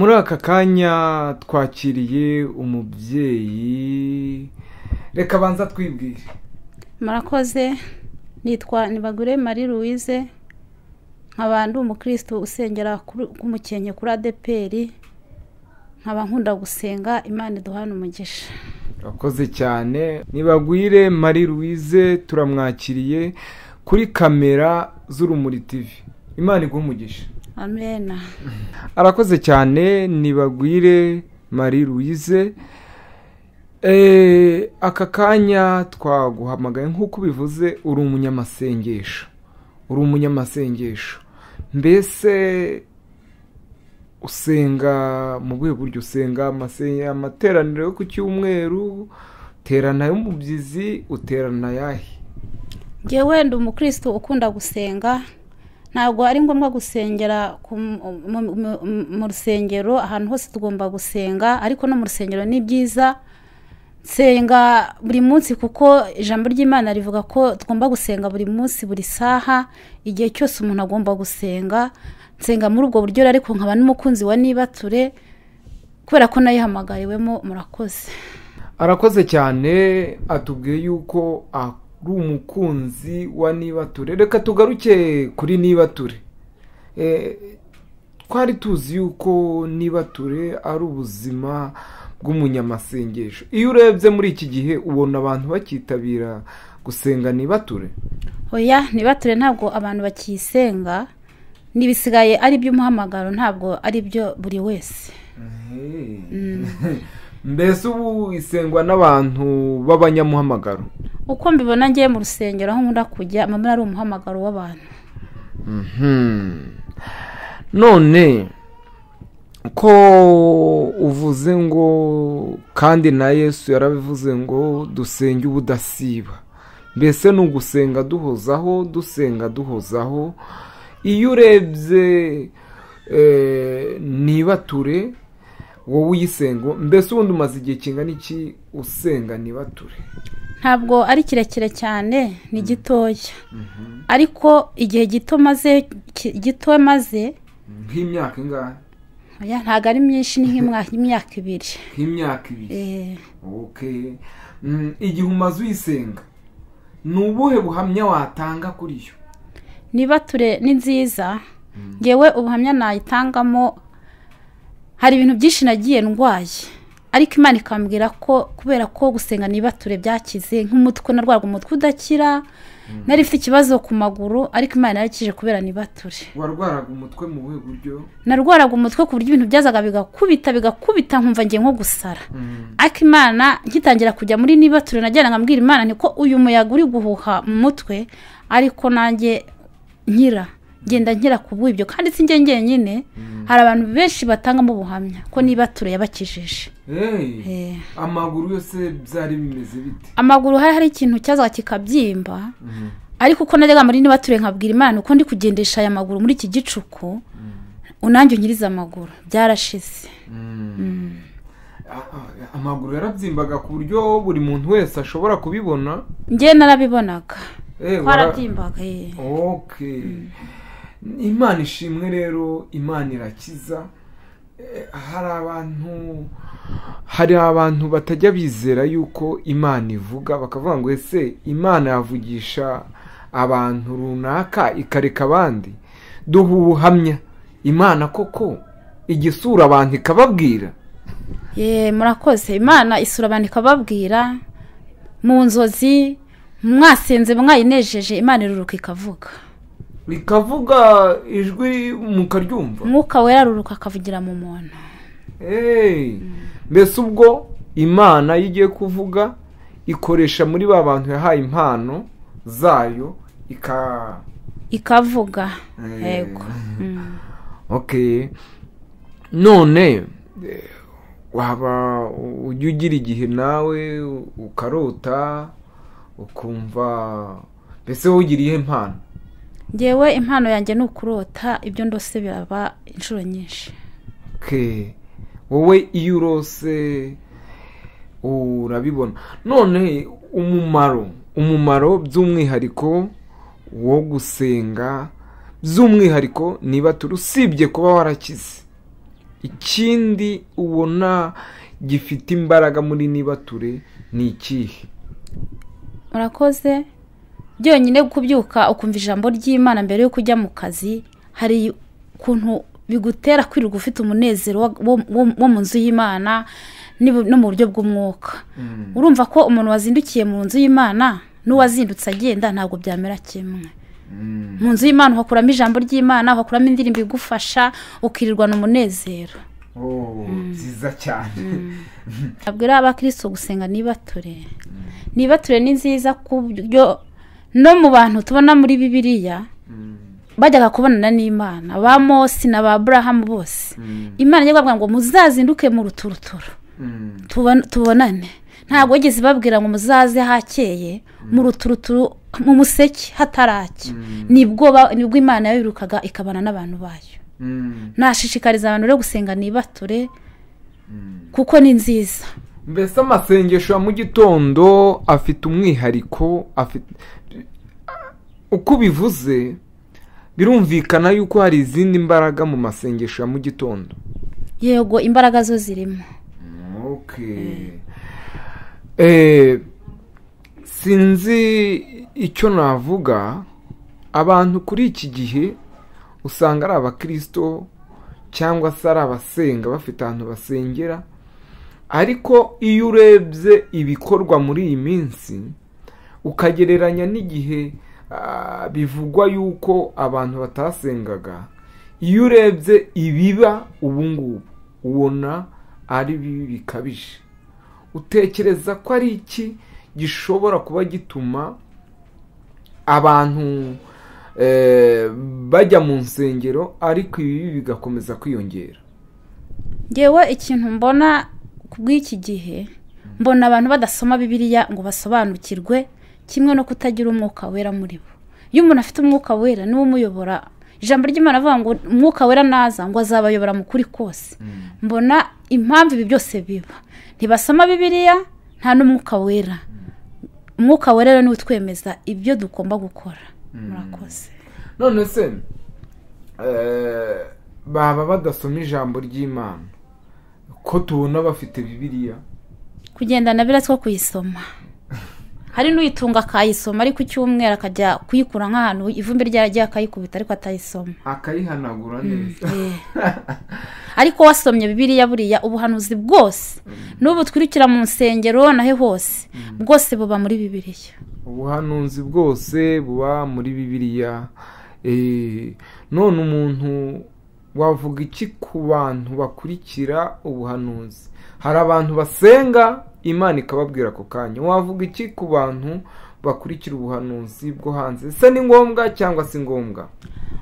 muri aka kanya twakiriye umubyeyi reka abanza twibwire murakoze nitwa nibagure marie louise nkaba ndi umukirisitu usengera k'umukenke kuri adeperi nkaba nkunda gusenga imana iduhana umugisha urakoze cyane nibagwire marie louise turamwakiriye kuri kamera z'urumuri TV imana umugisha amena arakoze cyane nibagwire mari louise eh, aka kanya twaguhamagaye nk'uko ubivuze uri umunyamasengesho uri umunyamasengesho mbese usenga mu rwego buryo usenga amateraniro yo ku cyumweru uterana ay'umubyizi uterana ayahe ngewe wenda umukristo ukunda gusenga ntabwo ari ngombwa gusengera mu rusengero ahantu hose tugomba gusenga ariko no mu rusengero ni byiza nsenga buri munsi kuko ijambo ry'imana rivuga ko tugomba gusenga buri munsi buri saha igihe cyose umuntu agomba gusenga nsenga muri ubwo buryo ariko nkaba n'umukunzi wa nibature kubera ko nayihamagariwemo murakoze arakoze cyane atubwiye yuko uri umukunzi wa nibature reka tugaruke kuri nibature e, twari tuzi yuko nibature ari ubuzima bw'umunyamasengesho iyo urebye muri iki gihe ubona abantu bakitabira gusenga nibature oya nibature ntabwo abantu bakiyisenga ntibisigaye ari iby'umuhamagaro ntabwo ari byo buri wese mm. mbese ubu isengwa n'abantu b'abanyamuhamagaro uko mbibona ngiye mu rusengero aho nkunda kujya mama ari umuhamagaro w'abantu mhm. none ko uvuze ngo kandi na yesu yarabivuze ngo dusenge ubudasiba mbese ni ugusenga duhozaho dusenga duhozaho iyo urebye eh, ntibature wowe uyisenga mbese ubundi umaze igihe kingana iki usenga ntibature ntabwo ari kirekire cyane ni mm-hmm. gitoya mm-hmm. ariko igihe gito maze gito maze nk'imyaka ingahe ntabwo ari myinshi ni nk'imyaka ibiri nk'imyaka ibiri eh. mm, igihe umaze uyisenga ni ubuhe buhamya watanga kuri yo niba ture ni nziza mm. ngewe ubuhamya nayitangamo hari ibintu byinshi nagiye ndwaye ariko imana ikambwira ko kubera ko gusenga ntibature byakize nk'umutwe narwarwa umutwe udakira mm. nari ifite ikibazo ku maguru ariko imana yarakije kubera ntibature warwaraga umutwe mu buhe buryo narwaraga umutwe ku buryo ibintu byazaga bigakubita bigakubita nkumva ngiye nko gusara mm. ariko imana ngitangira kujya muri nibature najyanaga mbwira imana niko uyu muyaga uri guhuha mu mutwe ariko nanjye nkira ngenda nkera ku bw'ibyo kandi si njye ngenyine mm. hari abantu benshi batangamo ubuhamya ko niba turayabakijije eh. amaguru yose byari bimeze bite amaguru hari hari ikintu cyazaga kikabyimba mm-hmm. ariko uko najyaga muri niba tureye nkabwira imana uko ndi kugendesha aya maguru muri iki gicuku mm. unange unyiriza amaguru byarashize mm. amaguru yarabyimbaga ku buryo buri muntu wese ashobora kubibona ngewe narabibonaga eh, twarabyimbaga eh. yeee imana ishimwe rero imana irakiza eh, hari abantu hari abantu batajya bizera yuko imana ivuga bakavuga ngo ese imana yavugisha abantu runaka ikareka abandi duha ubuhamya imana koko igisura abantu ikababwira ye murakoze imana isura abantu ikababwira mu nzozi mwasenze mwayinejeje imana iruruka ikavuga rikavuga ijwi mukaryumva umwuka weraruruka akavugira mu muntu mbese ubwo imana iyo igiye kuvuga ikoresha muri ba bantu yahaye impano zayo ika ikavuga eh. yego mm. none waba ujya ugira igihe nawe ukarota ukumva mbese wowe ugiriye impano ngewe impano yanjye ni ukurota ibyo ndose biraba inshuro nyinshi wowe iyo urose urabibona none umumaro umumaro by'umwihariko wo gusenga by'umwihariko niba usibye kuba warakize ikindi ubona gifite imbaraga muri niba ture ni ikihe murakoze byonyine kubyuka ukumva ijambo ry'imana mbere yo kujya mu kazi hari ukuntu bigutera kwirirwa ufite umunezero wo mu nzu y'imana no mu buryo bw'umwuka mm. urumva ko umuntu wazindukiye mu nzu y'imana n'uwazindutse agenda ntabwo byamera kimwe mm. mu nzu y'imana uhakuramo ijambo ry'imana uhakuramo indirimbo igufasha ukirirwana umunezero oh, mm. nziza cyane ntabwo ari abakirisitu gusenga nibature nibature ni nziza ku buryo no mu bantu tubona muri bibiliya mm. bajyaga kubonana n'imana ba mosi na ba burahamu bose mm. imana ijya kuvuga ngo muzazinduke mu ruturuturu mm. tubonane ntabwo wigeze babwira ngo muzaze hakeye mu ruturuturu mu museke hataracya nibwo imana yabirukaga ikabana n'abantu bayo nashishikariza abantu rero gusenga nibature kuko ni nziza mbese amasengesho ya mu gitondo afite umwihariko afite uko ubivuze birumvikana yuko hari izindi mbaraga mu masengesho ya mu gitondo yego imbaraga zo zirimo eh. Eh, sinzi icyo navuga abantu kuri iki gihe usanga ari abakristo cyangwa se ari abasenga bafite ahantu basengera ariko iyo urebye ibikorwa muri iyi minsi ukagereranya n'igihe Ah, bivugwa yuko abantu batasengaga iyo urebye ibiba ubu ubona ari bibi bikabije utekereza ko ari iki gishobora kuba gituma abantu eh, bajya mu nsengero ariko ibibi bigakomeza kwiyongera ngewe ikintu mbona ku bw'iki gihe mbona abantu badasoma bibiliya ngo basobanukirwe kimwe no kutagira umwuka wera muri bo iyo umuntu afite umwuka wera niwo umuyobora ijambo ry'imana avuga ngo umwuka wera naza ngo azabayobora mu kuri kose mm. mbona impamvu ibi byose biba ntibasoma bibiriya nta n'umwuka wera mm. umwuka wera niwo utwemeza ibyo dugomba gukora mm. murakoze none se eh, baba badasoma ijambo ry'imana ko tubona bafite bibiriya kugendana biratswe kuyisoma hari n'uyitunga akayisoma ariko icyumweru akajya kuyikura nk'ahantu ivumbi ryaragiye akayikubita ariko atayisoma akayihanagura hmm, neza eh. ariko wasomye bibiriya buriya ubuhanuzi bwose hmm. n'ubu twirukira mu nsengero nahe hose hmm. bwose buba muri bibiriya ubuhanuzi bwose buba muri bibiriya eh, none umuntu wavuga iki ku bantu bakurikira ubuhanuzi hari abantu basenga imana ikababwira ako kanya wavuga iki ku bantu bakurikira ubuhanuzi bwo hanze se ni ngombwa cyangwa si ngombwa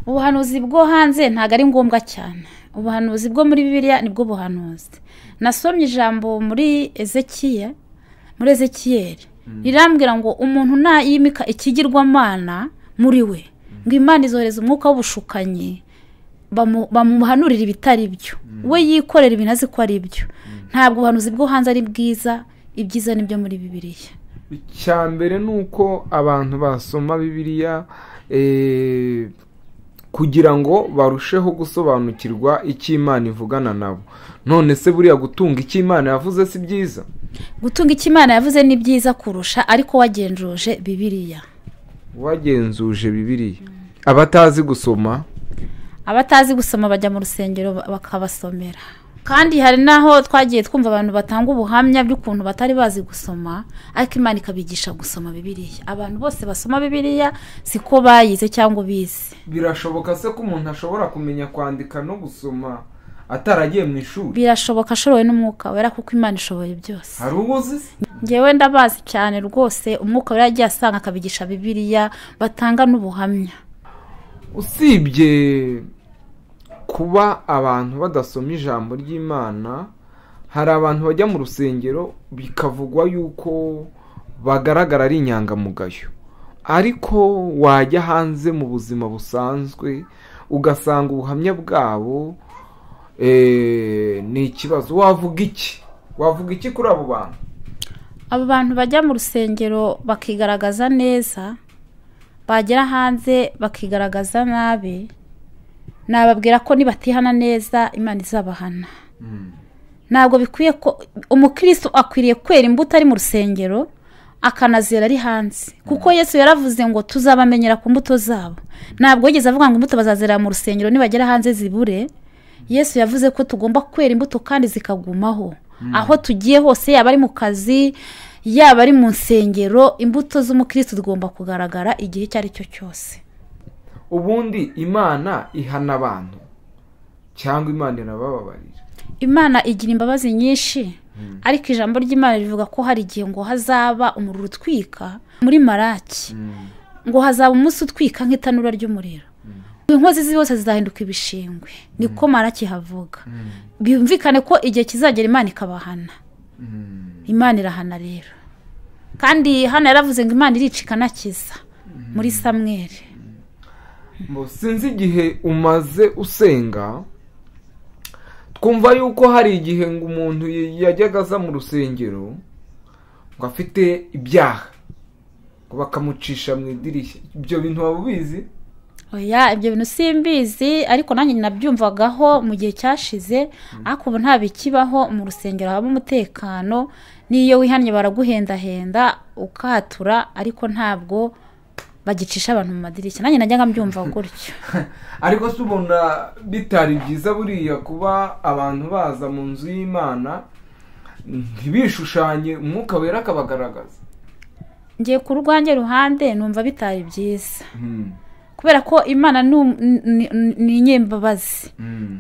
ubuhanuzi bwo hanze ntabwo ari ngombwa cyane ubuhanuzi bwo muri bibiliya nibwo buhanuzi nasomye ijambo muri ezekiya muri ezekiyeri hmm. rirambwira ngo umuntu nayimika ikigirwamana muri we hmm. ngo imana izohereza umwuka w'ubushukanyi bamuhanurira ibitari byo hmm. we yikorera ibintu azi ko ari byo ntabwo ubuhanuzi bwo hanze ari bwiza ibyiza ni byo muri bibiriya icya mbere ni uko abantu basoma bibiriya eh, kugira ngo barusheho gusobanukirwa icyo imana ivugana nabo none se buriya gutunga icyo imana yavuze si byiza gutunga icyo imana yavuze ni byiza kurusha ariko wagenzuje bibiriya wagenzuje bibiriya abatazi gusoma abatazi gusoma bajya mu rusengero bakabasomera kandi hari n'aho twagiye twumva abantu batanga ubuhamya bw'ukuntu batari bazi gusoma ariko imana ikabigisha gusoma bibiriya abantu bose basoma bibiriya ko bayize cyangwa bize birashoboka se ko umuntu ashobora kumenya kwandika no gusoma ataragiye mu ishuri birashoboka ashoboye n'umwuka wera kuko imana ishoboye byose hari ubuzi ngewe ndabazi cyane rwose umwuka wera yagiye asanga akabigisha bibiriya batanga n'ubuhamya usibye kuba abantu badasoma ijambo ry'imana hari abantu bajya mu rusengero bikavugwa yuko bagaragara ari inyangamugayo ariko wajya hanze mu buzima busanzwe ugasanga ubuhamya bwabo eh, ni ikibazo wavuga iki wavuga iki kuri abo bantu abo bantu bajya mu rusengero bakigaragaza neza bagera hanze bakigaragaza nabi nababwira ko nibatihana neza imana izabahana hmm. ntabwo bikwiye ko umukristo akwiriye kwera imbuto ari mu rusengero akanazera ari hanze kuko hmm. yesu yaravuze ngo tuzabamenyera ku mbuto zabo ntabwo yigeze avuga ngo imbuto bazazera mu rusengero nibagera hanze zibure yesu yavuze ko tugomba kwera imbuto kandi zikagumaho hmm. aho tugiye hose yaba ari mu kazi yaba ari mu nsengero imbuto z'umukristo zigomba kugaragara igihe icyo ari cyo cyose ubundi imana ihana abantu cyangwa imana irabababarira imana igira imbabazi nyinshi hmm. ariko ijambo ry'imana rivuga ko hari igihe ngo hazaba umuriro utwika muri maraki hmm. ngo hazaba umunsi utwika nk'itanura ry'umuriro hmm. inkozi zose zizahinduka ibishingwe niko maraki havuga byumvikane ko igihe kizagera imana ikabahana imana irahana rero kandi hano yaravuze ngo imana iricika anakiza muri samweri sinzi igihe umaze usenga twumva yuko hari igihe ngo umuntu yajyaga aza mu rusengero ngo afite ibyaha ngo bakamucisha mu idirishya ibyo bintu waba ubizi oya ibyo bintu simbizi ariko nanjye nabyumvagaho mu gihe cyashize hmm. ariko ubu nta bikibaho mu rusengero habamo umutekano n'iyo wihannye baraguhendahenda ukatura ariko ntabwo bagicisha abantu mu madirishya nanjye najyaga mbyumva gutyo ariko se ubona bitari byiza buriya kuba abantu baza mu nzu y'imana ntibishushanye umwuka wera akabagaragaza ngiye ku rwanjye ruhande numva bitari byiza kubera ko imana ni inyembabazi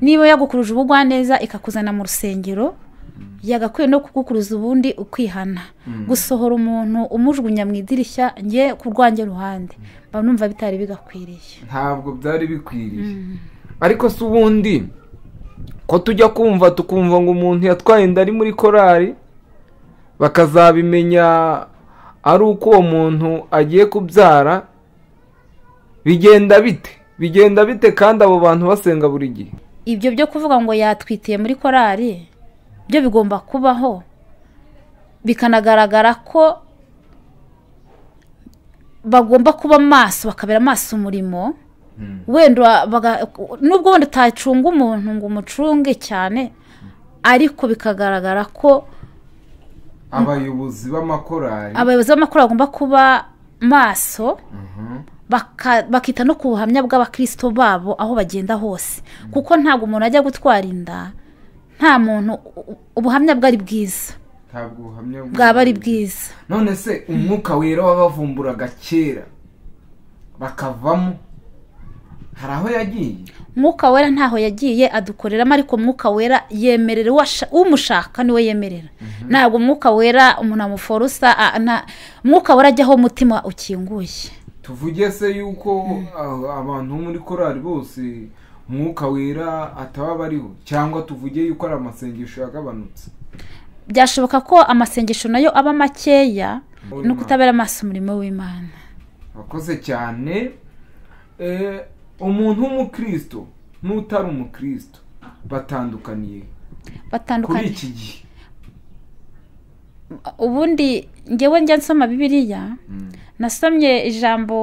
niba yagukuruje ubugwaneza ikakuzana mu rusengero yagakwiye no kugukuruza ubundi ukwihana mm. gusohora umuntu umujugunya mu idirishya nge ku rwange ruhande mm. mba numva bitari bigakwiriye ntabwo byari bikwiriye mm. ariko se ubundi ko tujya kumva tukumva ngo umuntu yatwaye inda ari muri korari bakazabimenya ari uko uwo muntu agiye kubyara bigenda bite bigenda bite kandi abo bantu basenga buri gihe ibyo byo kuvuga ngo yatwitiye muri korari byo bigomba kubaho bikanagaragara ko bagomba kuba maso bakabera amaso umurimo hmm. wenda nubwo wenda utacunga umuntu ngo umucunge cyane ariko bikagaragara ko abayobozi b'amakorari abayobozi b'amakorari bagomba kuba maso mhm. bakita no ku buhamya bw'abakristo babo aho bagenda hose hmm. kuko ntabwo umuntu ajya gutwara inda nta muntu ubuhamya bwari ari bwiza ntabwo ubuhamya bwaba ari bwiza none se umwuka wera wabavumburaga kera bakavamo hari aho yagiye umwuka wera ntaho yagiye adukoreramo ariko umwuka wera yemerera umushaka niwe yemerera mhm. ntabwo umwuka wera umuntu amuforosa umwuka wera ajyaho umutima ukinguye tuvuge se yuko mm. abantu bo muri korari bose umwuka wera ataba abariho cyangwa tuvuge yuko ari amasengesho yagabanutse byashoboka ko amasengesho nayo aba makeya no kutabera amaso umurimo w'imana wakoze cyane eh, umuntu w'umukristo n'utari umukristo batandukaniye kuri iki gihe ubundi ngewe njya nsoma bibiriya mm. nasomye ijambo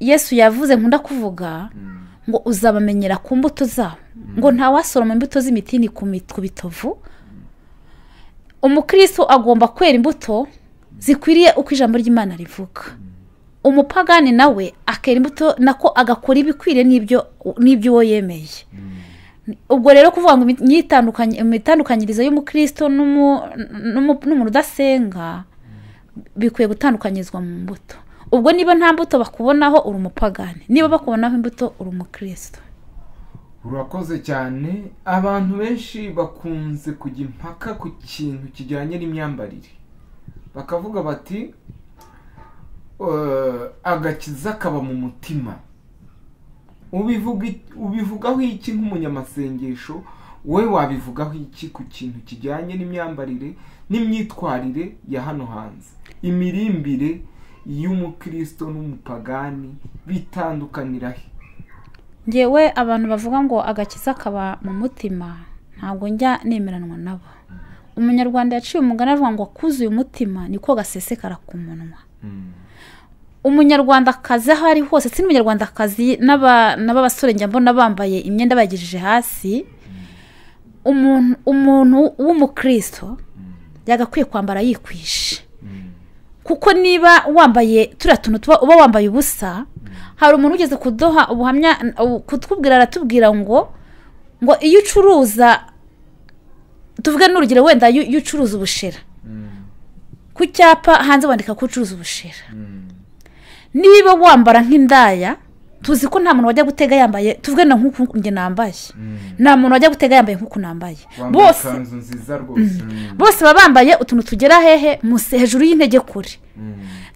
yesu yavuze nkunda kuvuga mm. ngo uzabamenyera ku mbuto zabo ngo mm. ntawasoroma imbuto z'imitini ku bitovu umukristo agomba kwera imbuto zikwiriye uko ijambo ry'imana rivuga mm. umupagani nawe akera imbuto nako agakora ibikwiriye n'ibyo uwo yemeye mm. ubwo rero kuvuga ngo imitandukanyirizo y'umukristo n'umuntu udasenga bikwiye gutandukanyirizwa mu mbuto ubwo niba nta mbuto bakubonaho uri umupagani niba bakubonaho imbuto uri umukristo urakoze cyane abantu benshi bakunze kujya impaka ku kintu kijyanye n'imyambarire bakavuga bati eh, agakiza kaba mu mutima ubivugaho iki nk'umunyamasengesho wowe wabivugaho iki ku kintu kijyanye n'imyambarire n'imyitwarire ya hano hanze imirimbire y'umukristo n'umupagani bitandukanira he ngewe abantu bavuga ngo agakiza kaba mu mutima ntabwo njya nemeranwa nabo umunyarwanda yaciye umugani avuga ngo akuzuye umutima niko gasesekara ku munwa hmm. umunyarwanda akazi aho ari hose si akazi n'abasore njya mbona bambaye imyenda bayigejeje hasi hmm. umuntu w'umukristo hmm. yagakwiye kwambara yikwishe kuko niba wambaye turiya tuntu tuba uba wambaye ubusa hari umuntu ugeze kudoha ubuhamya kutubwira aratubwira ngo ngo iyo ucuruza tuvuge n'urugero wenda iyo ucuruza ubushera mm. ku cyapa hanze wandika ko ucuruza ubushera mm. niba wambara nk'indaya tuzi ko nta muntu wajya gutega yambaye tuvuge na nk'uku njye nambaye mm. nta muntu wajya gutega yambaye nk'uku nambaye bose mm. Mm. bose baba bambaye utuntu tugera hehe hejuru y'intege kure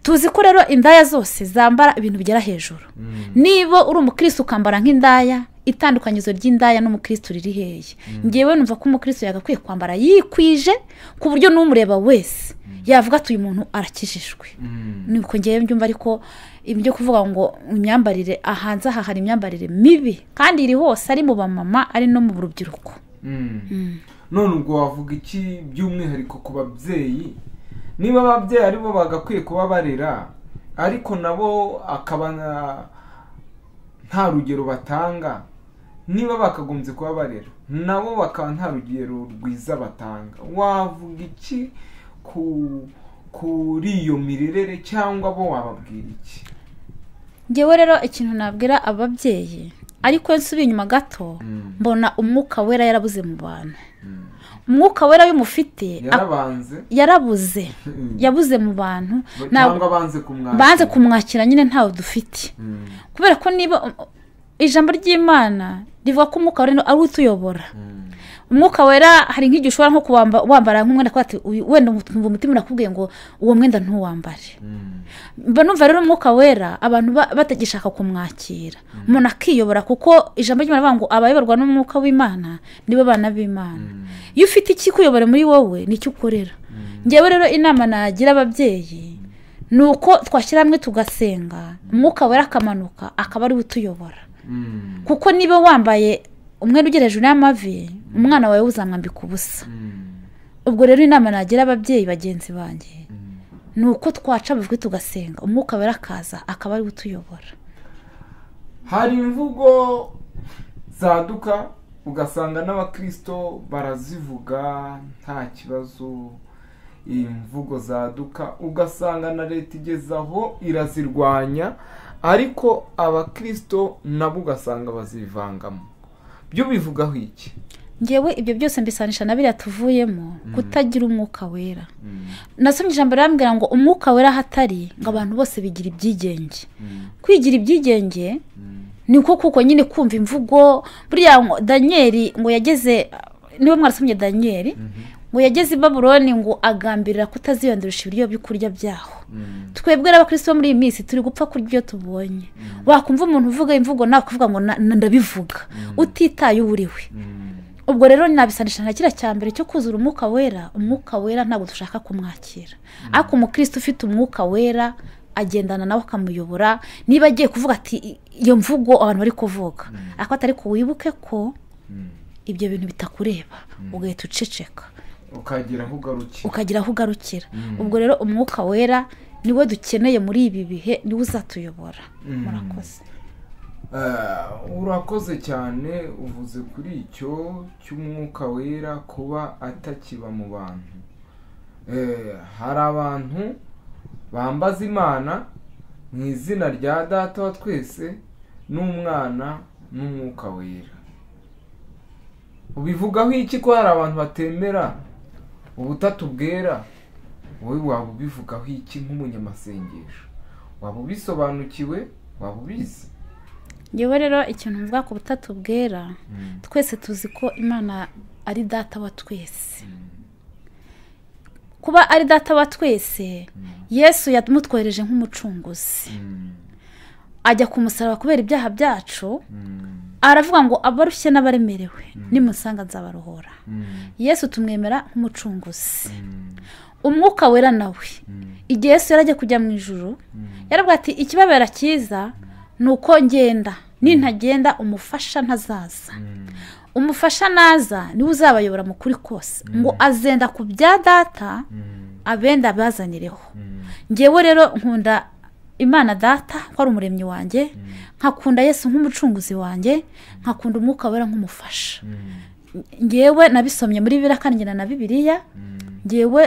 tuzi ko rero indaya zose zambara ibintu bigera hejuru niba uri umukirisi ukambara nk'indaya itandukanyizo ry'indaya n'umukirisitu riri heye ngewe numva ko umukirisitu yagakwiye kwambara yikwije ku buryo n'umureba wese yavuga ati uyu muntu arakijijwe niko ngewe mbyumva ariko ibyo kuvuga ngo imyambarire ahanze aha hari imyambarire mibi kandi iri hose ari mu bamama ari no mu rubyiruko hmm. Hmm. none ubwo wavuga iki by'umwihariko ku babyeyi niba ababyeyi aribo bagakwiye kuba barera ariko nabo akaba nta rugero batanga niba bakagombye kuba barera nabo bakaba nta rugero rwiza batanga wavuga iki kuri iyo mirire cyangwa bo wababwira iki ngewe rero ikintu nabwira ababyeyi ariko iyo nsubiye inyuma gato mm. mbona umwuka wera yarabuze mu bantu mm. umwuka wera y'umufite yarabuze mm. yabuze mu bantu banze kumwakira nyine ntawe dufite kubera ko niba um, um, ijambo ry'imana rivuga ko umwuka wera ariwe utuyobora umwuka wera hari nk'igihe ushobora nko wambara nk'umwenda ati wenda umutima urakubwiye ngo uwo mwenda ntuwambare mm. mba numva rero umwuka wera abantu batagishaka kumwakira mm. umuntu akiyobora kuko ijambo ry'imana ngo abayoborwa n'umwuka w'imana nibo bana b'imana mm. iyo ufite ikikuyobora muri wowe nicyo ukorera ngewe rero inama nagira ababyeyi ni uko twashyira hamwe tugasenga umwuka wera akamanuka akaba ariwe utuyobora kuko niba wambaye umwe ugereje uriya mavi umwana wawe uzamwambika ubusa hmm. ubwo rero inama nagira ababyeyi bagenzi banjye hmm. ni uko twaca bivwi tugasenga umwuka wera akaza akaba ariwe utuyobora hari imvugo zaduka ugasanga n'abakristo barazivuga nta kibazo imvugo zaduka ugasanga na leta igeze aho irazirwanya ariko abakristo nabo ugasanga bazivangamo byo bivugaho iki ngewe ibyo byose mbisanisha na biriya tuvuyemo mm. kutagira umwuka wera mm. nasomye ijambo rirambwira ngo umwuka wera ahatari ngo mm. abantu bose bigira ibyigenge kwigira ibyigenge ni uko kuko nyine kumva imvugo buriya ngo daniyeli ngo yageze niwe mwarasomye daniyeli mm-hmm. ngo yageze i baburoni ngo agambirira kutaziyondoresha ibiryo byo byaho mm. twebwe n'abakristo bo muri iyi minsi turi gupfa kurya ibyo tubonye mm. wakumva umuntu uvuga imvugo nawe kuvuga ngo ndabivuga mm. utitaye uwo we ubwo rero nabisanisha na kiriya cya mbere cyo kuzura umwuka wera umwuka wera ntabwo dushaka kumwakira ariko umukristo ufite umwuka wera agendana nawe akamuyobora niba agiye kuvuga ati iyo mvugo abantu bari kuvuga ariko atari ko wibuke ko ibyo bintu bitakureba ugahita uceceka ukagera aho ugarukira ukagera aho ugarukira mm. ubwo rero umwuka wera niwe dukeneye muri ibi bihe niwe uzatuyobora mm. murakoze eh, urakoze cyane uvuze kuri icyo cy'umwuka wera kuba atakiba mu bantu eh, hari abantu bambaza imana mu izina rya data wa twese n'umwana n'umwuka wera ubivugaho iki ko hari abantu batemera ubutatu bwera wowe waba ubivugaho iki nk'umunyamasengesho waba ubisobanukiwe waba ubizi ngewe rero ikintu mvuga ku butatu bwera hmm. twese tuzi ko imana ari data wa twese hmm. kuba ari data wa twese hmm. yesu yamutwereje nk'umucunguzi ajya kumusaraba kubera ibyaha byacu mm. aravuga ngo abarushye n'abaremerewe mm. nimusanga nzabarohora mm. yesu tumwemera nk'umucunguzi umwuka wera nawe igihe yesu yarajya kujya mu ijoro yaravuga ati ikibabera cyiza ni uko ngenda nintagenda umufasha ntazaza umufasha naza niwe uzabayobora mu kuri kose ngo azenda ku bya data abenda bazanireho ngewe rero nkunda imana data ko ari umuremyi wanjye mm. nkakunda yesu nk'umucunguzi wanjye mm. nkakunda umwuka wera nk'umufasha mm. ngewe nabisomye muri bibiri akangira na bibiriya ngewe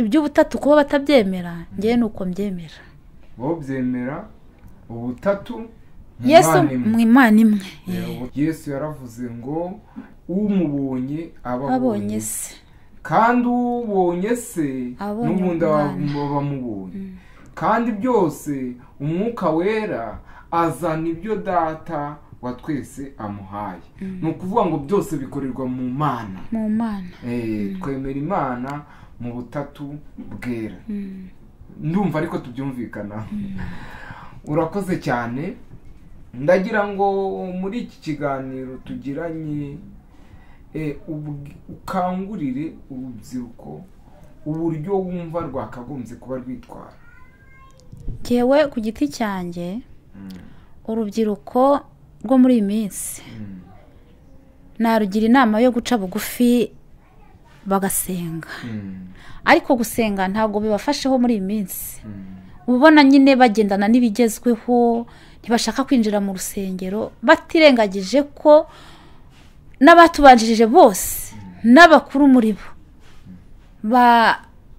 iby'ubutatu kuba batabyemera ngewe ni uko mbyemera wowe byemera ubutatu yesu mu imana imwe yesu yaravuze ngo umubonye aba se kandi ubonye se n'ubundi aba kandi byose umwuka wera azana ibyo data wa twese amuhaye mm. ni ukuvuga ngo byose bikorerwa mu mana mu mana eh, mm. twemera imana mu butatu bwera mm. ndumva ariko tubyumvikana urakoze cyane ndagira ngo muri iki kiganiro tugiranye eh, ukangurire urubyiruko uburyo wumva rwakagombye kuba rwitwara ngewe ku giti cyanjye mm. urubyiruko rwo muri iyi minsi mm. narugira inama yo guca bugufi bagasenga mm. ariko gusenga ntabwo bibafasheho muri iyi minsi ubona nyine bagendana n'ibigezweho ntibashaka kwinjira mu rusengero batirengagije ko n'abatubanjirije bose n'abakuru muri bo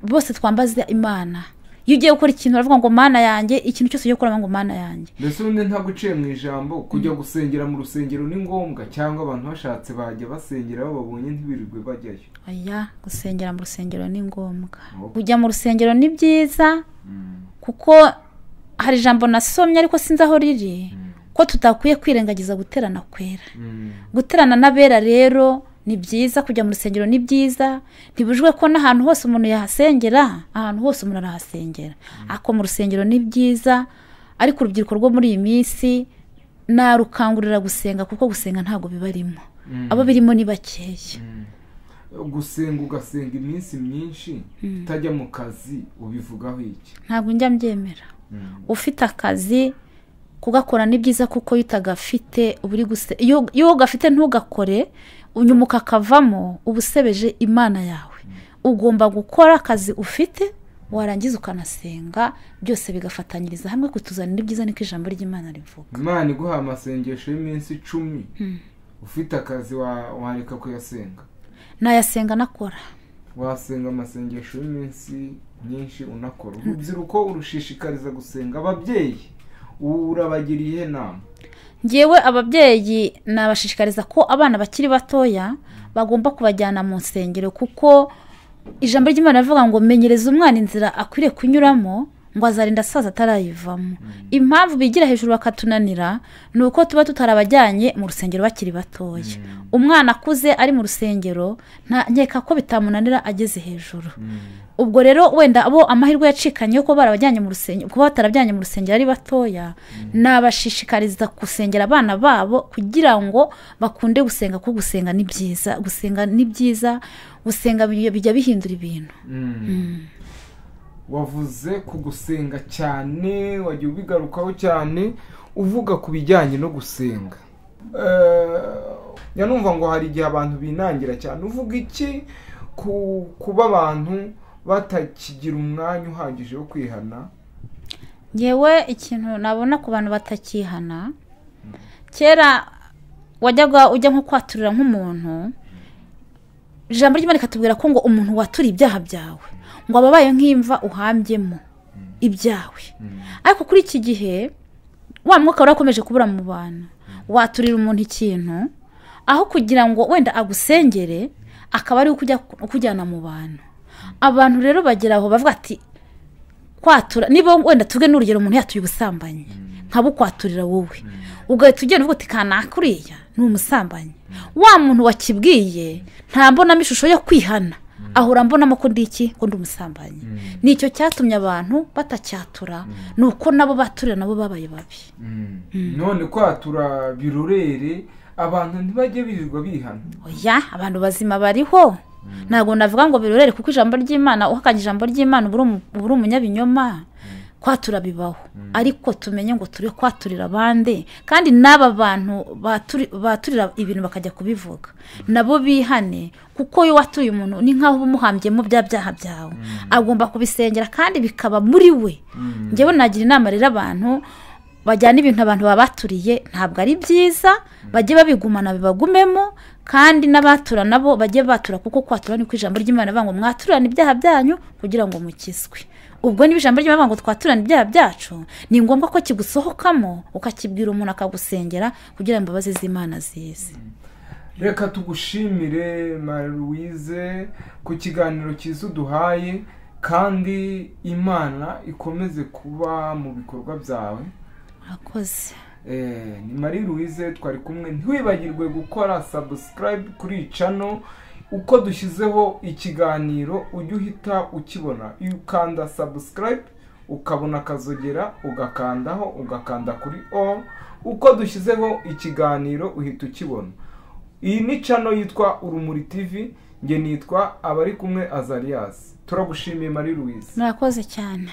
bose twambaza imana iyo ugiye gukora ikintu uravuga ngo mana yanjye ikintu cyose ugiye gukora ngo mana yanjye mbese ubundi ntabwo uciye mu ijambo kujya gusengera mu rusengero ni ngombwa cyangwa abantu bashatse bajya basengera babonye ntibirirwe bajyayo aya gusengera mu rusengero ni ngombwa kujya mu rusengero ni byiza hmm. kuko hari ijambo nasomye ariko sinzi aho riri hmm. ko tutakwiye kwirengagiza guterana kwera hmm. guterana n'abera rero ni byiza kujya mu rusengero ni byiza ntibujwe ko n'ahantu hose umuntu yahasengera ahantu hose umuntu arahasengera ariko mu rusengero ni byiza ariko urubyiruko rwo muri iyi minsi narukangurira gusenga kuko gusenga ntabwo bibarimo mm. abo birimo ni bakeya mm. gusenga ugasenga iminsi myinshi mm. utajya mu kazi ubivugaho iki ntabwo njya mbyemera ufite akazi kugakora ni byiza kuko iyo utagafite iyo ugafite ntugakore unyumuka akavamo ubusebeje imana yawe ugomba gukora akazi ufite warangiza ukanasenga byose bigafatanyiriza hamwe kutuzanira ibyiza niko ijambo ry'imana rivuga imana iguha amasengesho y'iminsi icumi hmm. ufite akazi wareka kuyasenga nayasenga anakora wasenga amasengesho y'iminsi myinshi unakora hmm. urubyiruko urushishikariza gusenga ababyeyi urabagiriye inama ngewe ababyeyi nabashishikariza ko abana bakiri batoya bagomba kubajyana mu nsengero kuko ijambo ry'imana rivuga ngo menyereze umwana inzira akwiriye kunyuramo ngo azarinda asaza atarayivamo mm. impamvu bigira hejuru bakatunanira ni uko tuba tutarabajyanye mu rusengero bakiri batoya mm. umwana akuze ari mu rusengero nkeka ko bitamunanira ageze hejuru mm. ubwo rero wenda abo amahirwe yacikanye yo kuba barabajyanye mu rusengero kuba batarabajyanye mu rusengero ari batoya mm. nabashishikariza gusengera abana babo kugira ngo bakunde gusenga ko gusenga ni byiza gusenga ni byiza gusenga bijya bihindura ibintu mm. Mm. wavuze ku gusenga cyane wajya ubigarukaho cyane uvuga ku bijyanye no gusenga eh, yanumva ngo hari igihe abantu binangira cyane uvuga iki kuba abantu batakigira umwanya uhagije wo kwihana ngewe ikintu nabona ku bantu batakihana kera wajyaga ujya nko kwaturira nk'umuntu ijambo ry'imana rikatubwira ko ngo umuntu watura ibyaha byawe ngo ababaye nk'imva uhambyemo ibyawe mm. ariko kuri iki gihe wa mwuka warakomeje kubura mu bantu waturira umuntu ikintu aho kugira ngo wenda agusengere akaba ari ukujyana mu bantu abantu rero bagera aho bavuga ati kwatura niba wenda tuge n'urugero umuntu yatuye ubusambanyi mm. nkabukwaturira wowe ugahita ugenda uvuga uti kanakuriya ni umusambanyi mm. wa muntu wakibwiye mbonamo ishusho yo kwihana mm. ahora mbonamo ko ndi iki ko ndi umusambanyi icyo cyatumye abantu batacyatura ni uko nabo baturira nabo babaye babi none kwatura birurere abantu ntibajye birirwa bihana oya abantu bazima bariho Mm. ntabwo navuga ngo birorere kuko ijambo ry'imana uhakanye ijambo ry'imana uba uri umunyabinyoma mm. kwatura bibaho mm. ariko tumenye ngo turi kwaturira abandi kandi n'aba bantu baturira ibintu bakajya kubivuga nabo bihane kuko iyo watuye umuntu ni nk'aho uba umuhambyemo bya byaha byawe agomba kubisengera kandi bikaba muri we ngewe nagira inama rero abantu bajyana ibintu abantu babaturiye ntabwo ari byiza bajye babigumana bibagumemo kandi n'abatura nabo bajye batura kuko kwatura ni ku ijambo ry'imana ngo mwaturane ibyaha byanyu kugira ngo mukizwe ubwo niba ijambo ry'imana ngo twaturane ibyaha byacu ni ngombwa ko kigusohokamo ukakibwira umuntu akagusengera kugira ngo imbabazi z'imana zize reka tugushimire maruwize ku kiganiro cyiza uduhaye kandi imana ikomeze kuba mu bikorwa byawe murakoze ni eh, mari louise twari kumwe ntiwibagirwe gukora sabusikarayibu kuri iyi cano uko dushyizeho ikiganiro ujye uhita ukibona iyo ukanda sabusikarayibu ukabona akazogera ugakandaho ugakanda kuri o uko dushyizeho ikiganiro uhita ukibona iyi ni cano yitwa urumuri tivi nge nitwa abari kumwe azariyasi turagushimiye marie louise murakoze cyane